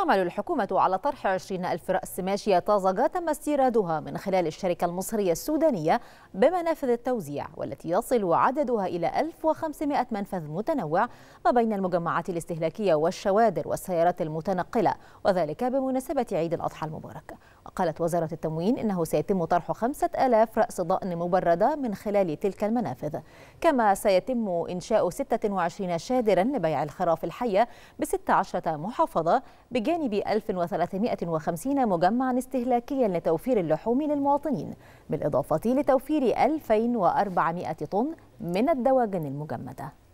تعمل الحكومة على طرح 20 ألف رأس ماشية طازجة تم استيرادها من خلال الشركة المصرية السودانية بمنافذ التوزيع والتي يصل عددها إلى 1500 منفذ متنوع ما بين المجمعات الاستهلاكية والشوادر والسيارات المتنقلة وذلك بمناسبة عيد الأضحى المبارك قالت وزارة التموين إنه سيتم طرح 5000 رأس ضأن مبردة من خلال تلك المنافذ كما سيتم إنشاء 26 شادرا لبيع الخراف الحية ب 16 محافظة بجانب 1350 مجمعا استهلاكيا لتوفير اللحوم للمواطنين بالإضافة لتوفير 2400 طن من الدواجن المجمدة